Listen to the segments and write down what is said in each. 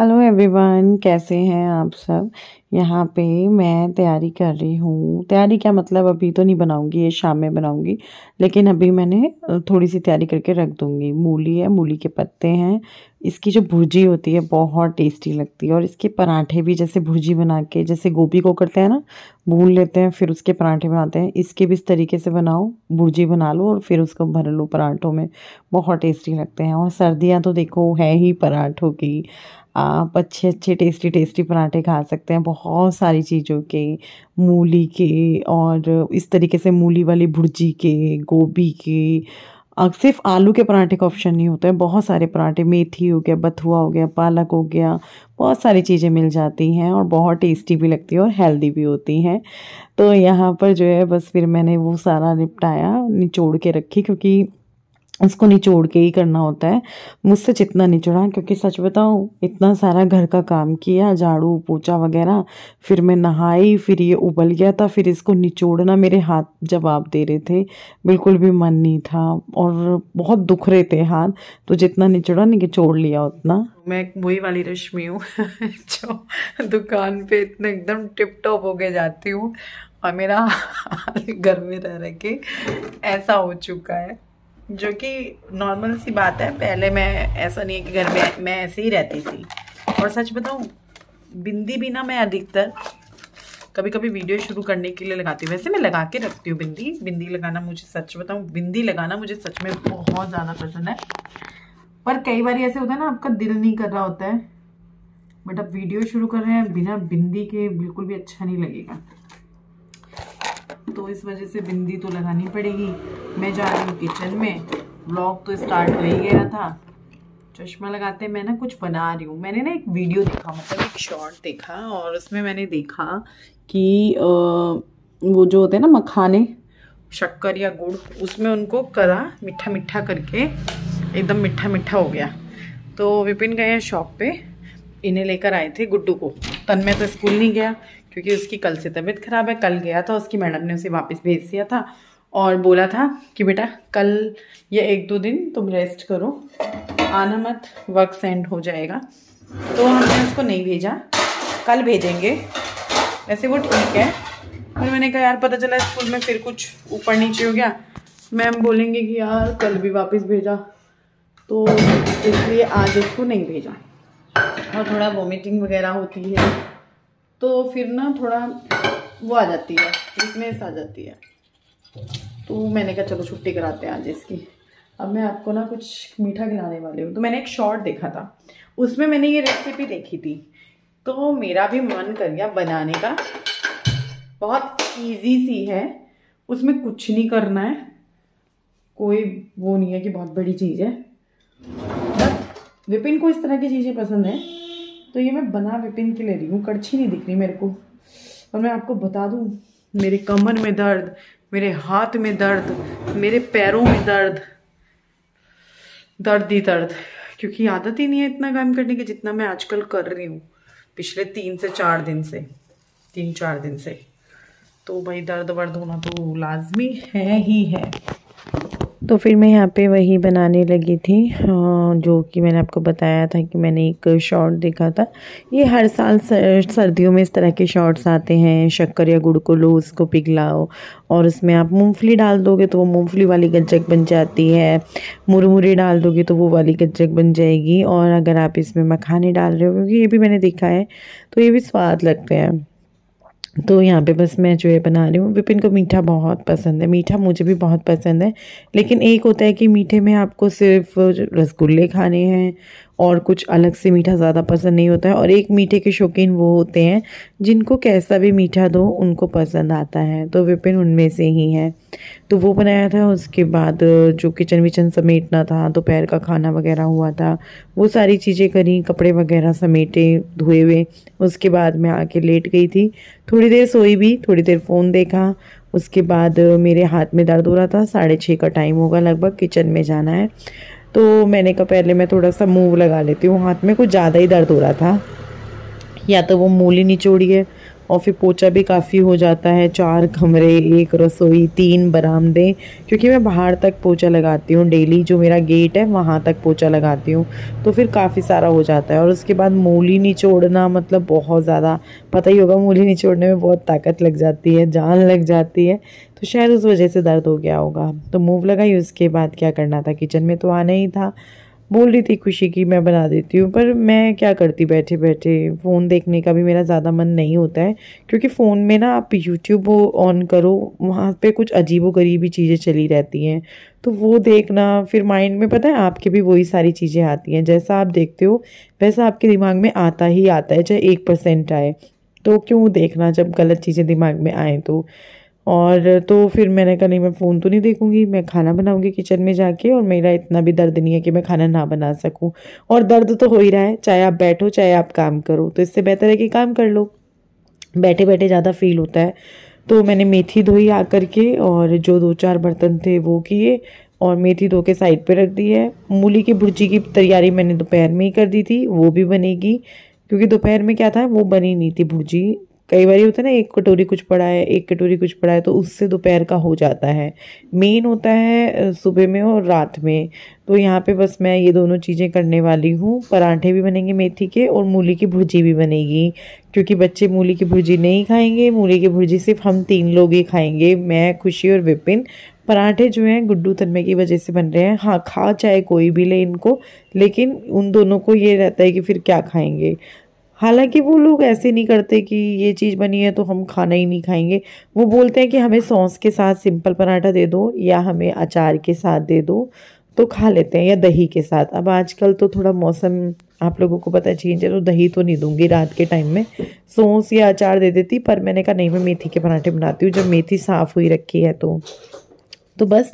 hello everyone कैसे हैं आप सब यहाँ पे मैं तैयारी कर रही हूँ तैयारी क्या मतलब अभी तो नहीं बनाऊँगी ये शाम में बनाऊँगी लेकिन अभी मैंने थोड़ी सी तैयारी करके रख दूँगी मूली है मूली के पत्ते हैं इसकी जो भुर्जी होती है बहुत टेस्टी लगती है और इसके पराठे भी जैसे भुर्जी बना के जैसे गोभी को करते हैं ना भून लेते हैं फिर उसके पराठे बनाते हैं इसके भी इस तरीके से बनाओ भुर्जी बना लो और फिर उसको भर लो पराठों में बहुत टेस्टी लगते हैं और सर्दियाँ तो देखो है ही पराठों की आप अच्छे अच्छे टेस्टी टेस्टी पराठे खा सकते हैं बहुत सारी चीज़ों के मूली के और इस तरीके से मूली वाली भुर्जी के गोभी के सिर्फ आलू के पराठे का ऑप्शन नहीं होता है बहुत सारे पराठे मेथी हो गया बथुआ हो गया पालक हो गया बहुत सारी चीज़ें मिल जाती हैं और बहुत टेस्टी भी लगती है और हेल्दी भी होती हैं तो यहाँ पर जो है बस फिर मैंने वो सारा निपटाया निचोड़ के रखी क्योंकि उसको निचोड़ के ही करना होता है मुझसे जितना निचोड़ा क्योंकि सच बताऊँ इतना सारा घर का काम किया झाड़ू पोछा वगैरह फिर मैं नहाई फिर ये उबल गया था फिर इसको निचोड़ना मेरे हाथ जवाब दे रहे थे बिल्कुल भी मन नहीं था और बहुत दुख रहे थे हाथ तो जितना निचोड़ा निचोड़ लिया उतना मैं वही वाली रश्मि हूँ जो दुकान पे इतने एकदम टिप टॉप होके जाती हूँ और मेरा घर में रह रह के ऐसा हो चुका है जो कि नॉर्मल सी बात है पहले मैं ऐसा नहीं है कि घर में मैं ऐसे ही रहती थी और सच बताऊँ बिंदी भी ना मैं अधिकतर कभी कभी वीडियो शुरू करने के लिए लगाती हूँ वैसे मैं लगा के रखती हूँ बिंदी बिंदी लगाना मुझे सच बताऊँ बिंदी लगाना मुझे सच में बहुत ज़्यादा पसंद है पर कई बार ऐसे होता है ना आपका दिल नहीं कर रहा होता है बट आप वीडियो शुरू कर रहे हैं बिना बिंदी के बिल्कुल भी अच्छा नहीं लगेगा तो इस वजह से बिंदी तो लगानी पड़ेगी मैं जा रही हूँ किचन में ब्लॉग तो स्टार्ट हो ही गया था चश्मा लगाते मैं ना कुछ बना रही हूँ मैंने ना एक वीडियो देखा मतलब एक शॉर्ट देखा और उसमें मैंने देखा कि वो जो होते हैं ना मखाने शक्कर या गुड़ उसमें उनको करा मीठा मीठा करके एकदम मीठा मीठा हो गया तो विपिन गए शॉप पे इन्हें लेकर आए थे गुड्डू को तन में तो स्कूल नहीं गया क्योंकि उसकी कल से तबीयत ख़राब है कल गया था उसकी मैडम ने उसे वापस भेज दिया था और बोला था कि बेटा कल या एक दो दिन तुम रेस्ट करो आना मत वर्क सेंड हो जाएगा तो हमने उसको नहीं भेजा कल भेजेंगे वैसे वो ठीक है पर मैंने कहा यार पता चला स्कूल में फिर कुछ ऊपर नीचे हो गया मैम बोलेंगे कि यार कल भी वापस भेजा तो इसलिए आज उसको नहीं भेजा और थोड़ा वॉमिटिंग वगैरह होती है तो फिर ना थोड़ा वो आ जाती है वीकनेस आ जाती है तो मैंने कहा चलो छुट्टी कराते हैं आज इसकी अब मैं आपको ना कुछ मीठा खिलाने वाली हूँ तो मैंने एक शॉर्ट देखा था उसमें मैंने ये रेसिपी देखी थी तो मेरा भी मन कर गया बनाने का बहुत इजी सी है उसमें कुछ नहीं करना है कोई वो नहीं है कि बहुत बड़ी चीज़ है बस विपिन को इस तरह की चीज़ें पसंद है तो ये मैं बना विपिन के ले रही हूँ कड़छी नहीं दिख रही मेरे को और मैं आपको बता दूँ मेरे कमर में दर्द मेरे हाथ में दर्द मेरे पैरों में दर्द दर्द ही दर्द क्योंकि आदत ही नहीं है इतना काम करने की जितना मैं आजकल कर रही हूँ पिछले तीन से चार दिन से तीन चार दिन से तो भाई दर्द वर्द होना तो लाजमी है ही है तो फिर मैं यहाँ पे वही बनाने लगी थी जो कि मैंने आपको बताया था कि मैंने एक शॉर्ट देखा था ये हर साल सर्दियों में इस तरह के शॉर्ट्स आते हैं शक्कर या गुड़ को लो उसको पिघलाओ और उसमें आप मूंगफली डाल दोगे तो वो मूंगफली वाली गज्जक बन जाती है मुरमुरे डाल दोगे तो वो वाली गज्जक बन जाएगी और अगर आप इसमें मखाने डाल रहे हो क्योंकि ये भी मैंने देखा है तो ये भी स्वाद लगते हैं तो यहाँ पे बस मैं जो है बना रही हूँ विपिन को मीठा बहुत पसंद है मीठा मुझे भी बहुत पसंद है लेकिन एक होता है कि मीठे में आपको सिर्फ रसगुल्ले खाने हैं और कुछ अलग से मीठा ज़्यादा पसंद नहीं होता है और एक मीठे के शौकीन वो होते हैं जिनको कैसा भी मीठा दो उनको पसंद आता है तो विपिन उनमें से ही है तो वो बनाया था उसके बाद जो किचन विचन समेटना था दोपहर का खाना वगैरह हुआ था वो सारी चीज़ें करी कपड़े वगैरह समेटे धोए हुए उसके बाद मैं आके लेट गई थी थोड़ी देर सोई भी थोड़ी देर फ़ोन देखा उसके बाद मेरे हाथ में दर्द हो रहा था साढ़े छः का टाइम होगा लगभग किचन में जाना है तो मैंने कहा पहले मैं थोड़ा सा मूव लगा लेती हूँ हाथ में कुछ ज़्यादा ही दर्द हो रहा था या तो वो मूली निचोड़िए और फिर पोचा भी काफ़ी हो जाता है चार कमरे एक रसोई तीन बरामदे क्योंकि मैं बाहर तक पोचा लगाती हूँ डेली जो मेरा गेट है वहाँ तक पोचा लगाती हूँ तो फिर काफ़ी सारा हो जाता है और उसके बाद मूली निचोड़ना मतलब बहुत ज़्यादा पता ही होगा मूली निचोड़ने में बहुत ताकत लग जाती है जान लग जाती है तो शायद उस वजह से दर्द हो गया होगा तो मूव लगाई उसके बाद क्या करना था किचन में तो आना ही था बोल रही थी खुशी की मैं बना देती हूँ पर मैं क्या करती बैठे बैठे फ़ोन देखने का भी मेरा ज़्यादा मन नहीं होता है क्योंकि फ़ोन में ना आप यूट्यूब ऑन करो वहाँ पे कुछ अजीबोगरीब गरीबी चीज़ें चली रहती हैं तो वो देखना फिर माइंड में पता है आपके भी वही सारी चीज़ें आती हैं जैसा आप देखते हो वैसा आपके दिमाग में आता ही आता है चाहे एक परसेंट आए तो क्यों देखना जब गलत चीज़ें दिमाग में आएँ तो और तो फिर मैंने कहा नहीं मैं फ़ोन तो नहीं देखूंगी मैं खाना बनाऊंगी किचन में जाके और मेरा इतना भी दर्द नहीं है कि मैं खाना ना बना सकूं और दर्द तो हो ही रहा है चाहे आप बैठो चाहे आप काम करो तो इससे बेहतर है कि काम कर लो बैठे बैठे ज़्यादा फील होता है तो मैंने मेथी धोई आ करके और जो दो चार बर्तन थे वो किए और मेथी धो के साइड पर रख दी है मूली की भुर्जी की तैयारी मैंने दोपहर में ही कर दी थी वो भी बनेगी क्योंकि दोपहर में क्या था वो बनी नहीं थी भुर्जी कई बार होता है ना एक कटोरी कुछ पड़ा है एक कटोरी कुछ पड़ा है तो उससे दोपहर का हो जाता है मेन होता है सुबह में और रात में तो यहाँ पे बस मैं ये दोनों चीज़ें करने वाली हूँ पराठे भी बनेंगे मेथी के और मूली की भुर्जी भी बनेगी क्योंकि बच्चे मूली की भुर्जी नहीं खाएंगे मूली की भुर्जी सिर्फ हम तीन लोग ही खाएंगे मैं खुशी और विपिन पराठे जो हैं गुड्डू तनमे की वजह से बन रहे हैं हाँ खा चाहे कोई भी ले इनको लेकिन उन दोनों को ये रहता है कि फिर क्या खाएंगे हालांकि वो लोग ऐसे नहीं करते कि ये चीज़ बनी है तो हम खाना ही नहीं खाएंगे वो बोलते हैं कि हमें सॉस के साथ सिंपल पराठा दे दो या हमें अचार के साथ दे दो तो खा लेते हैं या दही के साथ अब आजकल तो थोड़ा मौसम आप लोगों को पता चेंज है तो दही तो नहीं दूंगी रात के टाइम में सौंस या अचार दे देती पर मैंने कहा नहीं मैं मेथी के पराठे बनाती हूँ जब मेथी साफ़ हुई रखी है तो तो बस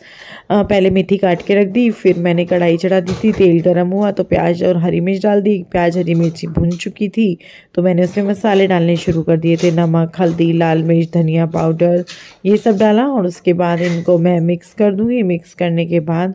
पहले मेथी काट के रख दी फिर मैंने कढ़ाई चढ़ा दी थी तेल गर्म हुआ तो प्याज और हरी मिर्च डाल दी प्याज हरी मिर्ची भुन चुकी थी तो मैंने उसमें मसाले डालने शुरू कर दिए थे नमक हल्दी लाल मिर्च धनिया पाउडर ये सब डाला और उसके बाद इनको मैं मिक्स कर दूँगी मिक्स करने के बाद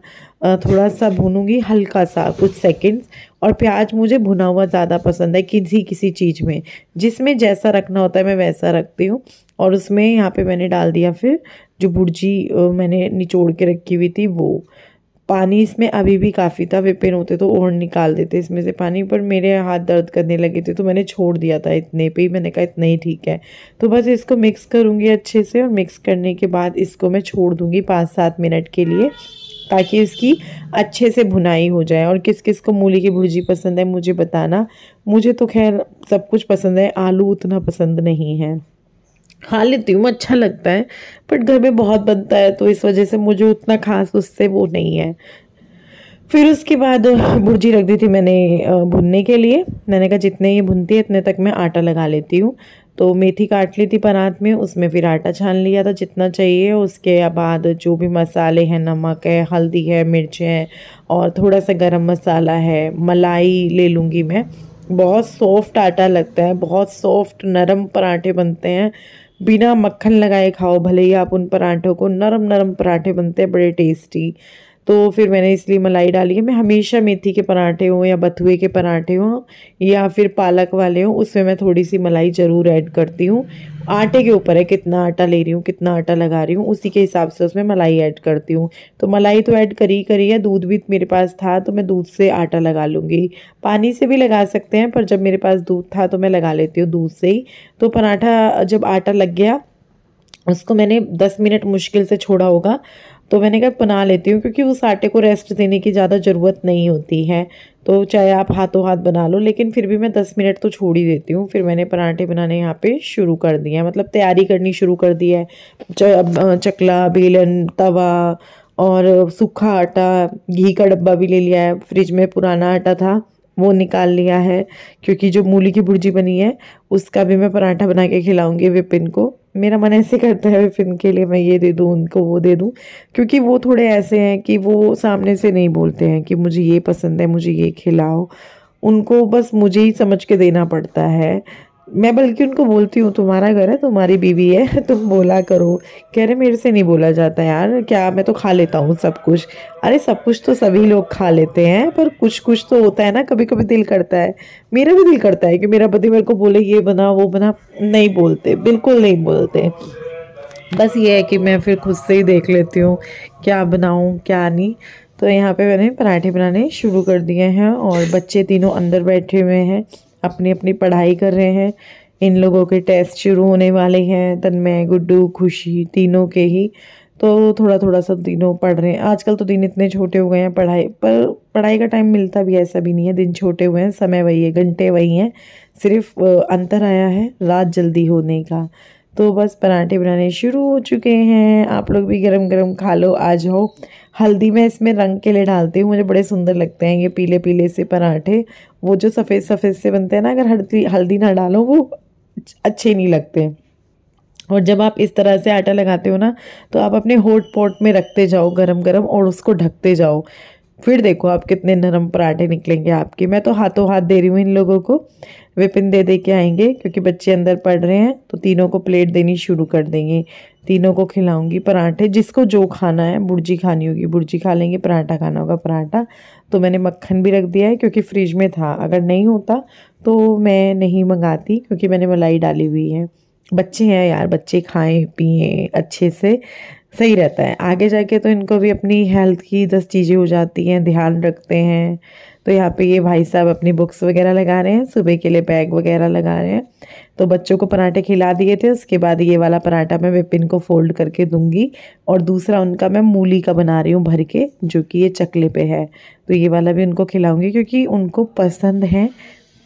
थोड़ा सा भूनूंगी हल्का सा कुछ सेकंड्स और प्याज मुझे भुना हुआ ज़्यादा पसंद है किसी किसी चीज़ में जिसमें जैसा रखना होता है मैं वैसा रखती हूँ और उसमें यहाँ पे मैंने डाल दिया फिर जो भुर्जी मैंने निचोड़ के रखी हुई थी वो पानी इसमें अभी भी काफ़ी था विपिन होते तो और निकाल देते इसमें से पानी पर मेरे हाथ दर्द करने लगे थे तो मैंने छोड़ दिया था इतने पे ही मैंने कहा इतना ही ठीक है तो बस इसको मिक्स करूँगी अच्छे से और मिक्स करने के बाद इसको मैं छोड़ दूँगी पाँच सात मिनट के लिए ताकि इसकी अच्छे से भुनाई हो जाए और किस किस को मूली की भुर्जी पसंद है मुझे बताना मुझे तो खैर सब कुछ पसंद है आलू उतना पसंद नहीं है खा लेती हूँ अच्छा लगता है बट घर में बहुत बनता है तो इस वजह से मुझे उतना खास उससे वो नहीं है फिर उसके बाद भुर्जी रख दी थी मैंने भुनने के लिए मैंने कहा जितने ये भुनती है इतने तक मैं आटा लगा लेती हूँ तो मेथी काट ली थी परात में उसमें फिर आटा छान लिया था जितना चाहिए उसके बाद जो भी मसाले हैं नमक है हल्दी है मिर्च है और थोड़ा सा गरम मसाला है मलाई ले लूँगी मैं बहुत सॉफ्ट आटा लगता है बहुत सॉफ्ट नरम पराठे बनते हैं बिना मक्खन लगाए खाओ भले ही आप उन पराठों को नरम नरम पराठे बनते हैं बड़े टेस्टी तो फिर मैंने इसलिए मलाई डाली है मैं हमेशा मेथी के पराठे हों या बथुए के पराठे हों या फिर पालक वाले हों उसमें मैं थोड़ी सी मलाई ज़रूर ऐड करती हूँ आटे के ऊपर है कितना आटा ले रही हूँ कितना आटा लगा रही हूँ उसी के हिसाब से उसमें मलाई ऐड करती हूँ तो मलाई तो ऐड करी करी है दूध भी मेरे पास था तो मैं दूध से आटा लगा लूँगी पानी से भी लगा सकते हैं पर जब मेरे पास दूध था तो मैं लगा लेती हूँ दूध से ही तो पराठा जब आटा लग गया उसको मैंने दस मिनट मुश्किल से छोड़ा होगा तो मैंने कहा बना लेती हूँ क्योंकि उस आटे को रेस्ट देने की ज़्यादा ज़रूरत नहीं होती है तो चाहे आप हाथों हाथ बना लो लेकिन फिर भी मैं दस मिनट तो छोड़ ही देती हूँ फिर मैंने पराठे बनाने यहाँ पे शुरू कर दिया मतलब तैयारी करनी शुरू कर दी है चकला बेलन तवा और सूखा आटा घी का डब्बा भी ले लिया है फ्रिज में पुराना आटा था वो निकाल लिया है क्योंकि जो मूली की भुर्जी बनी है उसका भी मैं पराठा बना के खिलाऊँगी विपिन को मेरा मन ऐसे करता है इनके लिए मैं ये दे दूँ उनको वो दे दूँ क्योंकि वो थोड़े ऐसे हैं कि वो सामने से नहीं बोलते हैं कि मुझे ये पसंद है मुझे ये खिलाओ उनको बस मुझे ही समझ के देना पड़ता है मैं बल्कि उनको बोलती हूँ तुम्हारा घर है तुम्हारी बीवी है तुम बोला करो कह रहे मेरे से नहीं बोला जाता यार क्या मैं तो खा लेता हूँ सब कुछ अरे सब कुछ तो सभी लोग खा लेते हैं पर कुछ कुछ तो होता है ना कभी कभी दिल करता है मेरा भी दिल करता है कि मेरा पति मेरे को बोले ये बना वो बना नहीं बोलते बिल्कुल नहीं बोलते बस ये है कि मैं फिर खुद से ही देख लेती हूँ क्या बनाऊँ क्या नहीं तो यहाँ पे मैंने पराठे बनाने शुरू कर दिए हैं और बच्चे तीनों अंदर बैठे हुए हैं अपनी अपनी पढ़ाई कर रहे हैं इन लोगों के टेस्ट शुरू होने वाले हैं तन्मय गुड्डू खुशी तीनों के ही तो थोड़ा थोड़ा सब तीनों पढ़ रहे हैं आजकल तो दिन इतने छोटे हो गए हैं पढ़ाई पर पढ़ाई का टाइम मिलता भी ऐसा भी नहीं है दिन छोटे हुए हैं समय वही है घंटे वही हैं सिर्फ अंतर आया है रात जल्दी होने का तो बस पराठे बनाने शुरू हो चुके हैं आप लोग भी गरम गरम खा लो आ जाओ हल्दी मैं इसमें रंग के लिए डालती हूँ मुझे बड़े सुंदर लगते हैं ये पीले पीले से पराठे वो जो सफ़ेद सफ़ेद से बनते हैं ना अगर हल्दी हल्दी ना डालो वो अच्छे नहीं लगते और जब आप इस तरह से आटा लगाते हो ना तो आप अपने होट पॉट में रखते जाओ गरम गरम और उसको ढकते जाओ फिर देखो आप कितने नरम पराठे निकलेंगे आपके मैं तो हाथों हाथ दे रही हूँ इन लोगों को विपिन दे दे के आएंगे क्योंकि बच्चे अंदर पढ़ रहे हैं तो तीनों को प्लेट देनी शुरू कर देंगे तीनों को खिलाऊंगी पराठे जिसको जो खाना है बुर्जी खानी होगी बुर्जी खा लेंगे पराठा खाना होगा पराठा तो मैंने मक्खन भी रख दिया है क्योंकि फ्रिज में था अगर नहीं होता तो मैं नहीं मंगाती क्योंकि मैंने मलाई डाली हुई है बच्चे हैं यार बच्चे खाएँ पिए अच्छे से सही रहता है आगे जाके तो इनको भी अपनी हेल्थ की दस चीज़ें हो जाती हैं ध्यान रखते हैं तो यहाँ पे ये भाई साहब अपनी बुक्स वगैरह लगा रहे हैं सुबह के लिए बैग वगैरह लगा रहे हैं तो बच्चों को पराठे खिला दिए थे उसके बाद ये वाला पराठा मैं विपिन को फोल्ड करके दूंगी और दूसरा उनका मैं मूली का बना रही हूँ भर के जो कि ये चकले पे है तो ये वाला भी उनको खिलाऊंगी क्योंकि उनको पसंद है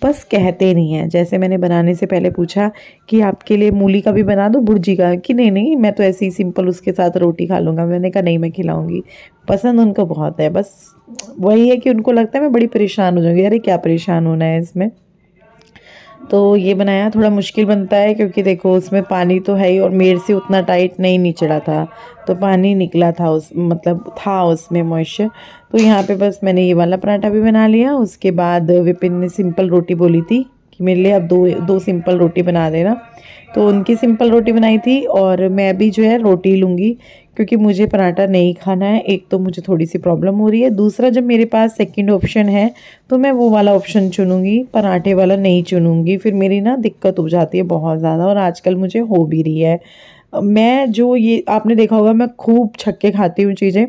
बस कहते नहीं हैं जैसे मैंने बनाने से पहले पूछा कि आपके लिए मूली का भी बना दो भुर्जी का कि नहीं नहीं मैं तो ऐसे ही सिंपल उसके साथ रोटी खा लूँगा मैंने कहा नहीं मैं खिलाऊँगी पसंद उनको बहुत है बस वही है कि उनको लगता है मैं बड़ी परेशान हो जाऊँगी अरे क्या परेशान होना है इसमें तो ये बनाया थोड़ा मुश्किल बनता है क्योंकि देखो उसमें पानी तो है ही और मेरे से उतना टाइट नहीं निचड़ा था तो पानी निकला था उस मतलब था उसमें मॉइस्चर तो यहाँ पे बस मैंने ये वाला पराठा भी बना लिया उसके बाद विपिन ने सिंपल रोटी बोली थी कि मेरे लिए अब दो दो सिंपल रोटी बना देना तो उनकी सिंपल रोटी बनाई थी और मैं भी जो है रोटी लूँगी क्योंकि मुझे पराठा नहीं खाना है एक तो मुझे थोड़ी सी प्रॉब्लम हो रही है दूसरा जब मेरे पास सेकंड ऑप्शन है तो मैं वो वाला ऑप्शन चुनूँगी पराठे वाला नहीं चुनूँगी फिर मेरी ना दिक्कत हो जाती है बहुत ज़्यादा और आजकल मुझे हो भी रही है मैं जो ये आपने देखा होगा मैं खूब छक्के खाती हूँ चीज़ें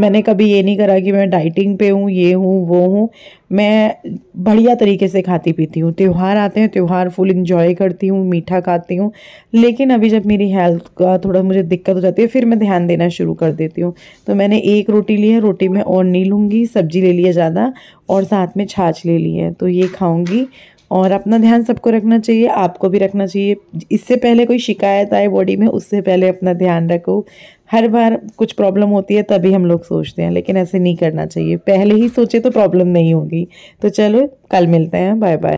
मैंने कभी ये नहीं करा कि मैं डाइटिंग पे हूँ ये हूँ वो हूँ मैं बढ़िया तरीके से खाती पीती हूँ त्यौहार आते हैं त्यौहार फुल इंजॉय करती हूँ मीठा खाती हूँ लेकिन अभी जब मेरी हेल्थ का थोड़ा मुझे दिक्कत हो जाती है फिर मैं ध्यान देना शुरू कर देती हूँ तो मैंने एक रोटी ली है रोटी में और नहीं लूँगी सब्जी ले ली है ज़्यादा और साथ में छाछ ले ली है तो ये खाऊँगी और अपना ध्यान सबको रखना चाहिए आपको भी रखना चाहिए इससे पहले कोई शिकायत आए बॉडी में उससे पहले अपना ध्यान रखो हर बार कुछ प्रॉब्लम होती है तभी हम लोग सोचते हैं लेकिन ऐसे नहीं करना चाहिए पहले ही सोचे तो प्रॉब्लम नहीं होगी तो चलो कल मिलते हैं बाय बाय